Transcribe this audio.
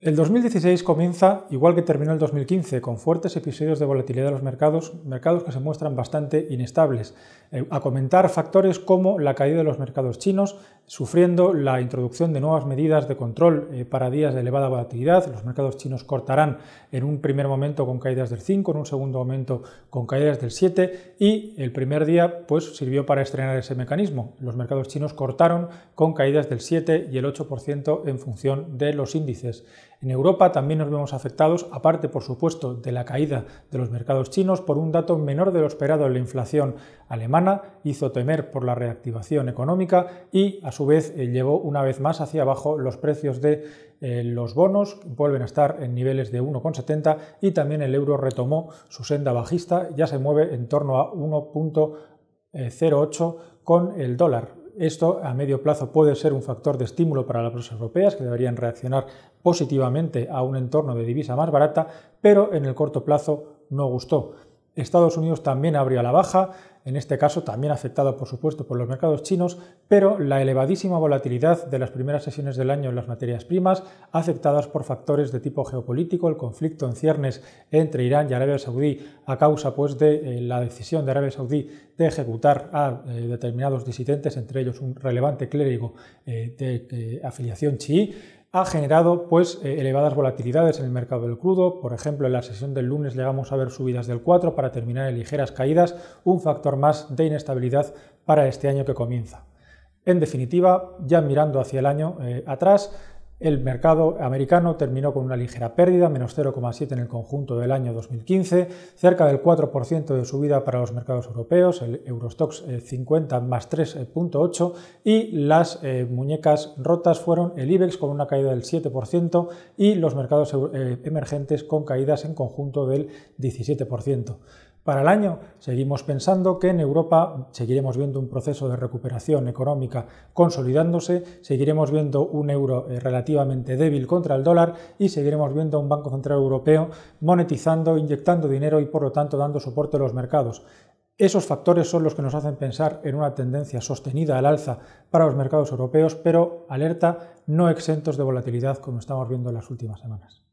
El 2016 comienza igual que terminó el 2015, con fuertes episodios de volatilidad de los mercados, mercados que se muestran bastante inestables. Eh, a comentar factores como la caída de los mercados chinos, sufriendo la introducción de nuevas medidas de control eh, para días de elevada volatilidad. Los mercados chinos cortarán en un primer momento con caídas del 5, en un segundo momento con caídas del 7 y el primer día pues sirvió para estrenar ese mecanismo. Los mercados chinos cortaron con caídas del 7 y el 8% en función de los índices. En Europa también nos vemos afectados, aparte por supuesto de la caída de los mercados chinos, por un dato menor de lo esperado en la inflación alemana, hizo temer por la reactivación económica y a su vez eh, llevó una vez más hacia abajo los precios de eh, los bonos, vuelven a estar en niveles de 1,70 y también el euro retomó su senda bajista, ya se mueve en torno a 1.08 con el dólar. Esto a medio plazo puede ser un factor de estímulo para las bolsas europeas que deberían reaccionar positivamente a un entorno de divisa más barata, pero en el corto plazo no gustó. Estados Unidos también abrió a la baja, en este caso también afectado por supuesto por los mercados chinos, pero la elevadísima volatilidad de las primeras sesiones del año en las materias primas, afectadas por factores de tipo geopolítico, el conflicto en ciernes entre Irán y Arabia Saudí a causa pues de eh, la decisión de Arabia Saudí de ejecutar a eh, determinados disidentes, entre ellos un relevante clérigo eh, de afiliación chií, ha generado pues, eh, elevadas volatilidades en el mercado del crudo. Por ejemplo, en la sesión del lunes llegamos a ver subidas del 4 para terminar en ligeras caídas, un factor más de inestabilidad para este año que comienza. En definitiva, ya mirando hacia el año eh, atrás, el mercado americano terminó con una ligera pérdida, menos 0,7 en el conjunto del año 2015, cerca del 4% de subida para los mercados europeos, el Eurostox 50 eh, más 3.8 eh, y las eh, muñecas rotas fueron el IBEX con una caída del 7% y los mercados emergentes con caídas en conjunto del 17%. Para el año seguimos pensando que en Europa seguiremos viendo un proceso de recuperación económica consolidándose, seguiremos viendo un euro eh, relativamente débil contra el dólar y seguiremos viendo un Banco Central Europeo monetizando, inyectando dinero y por lo tanto dando soporte a los mercados. Esos factores son los que nos hacen pensar en una tendencia sostenida al alza para los mercados europeos, pero alerta, no exentos de volatilidad como estamos viendo en las últimas semanas.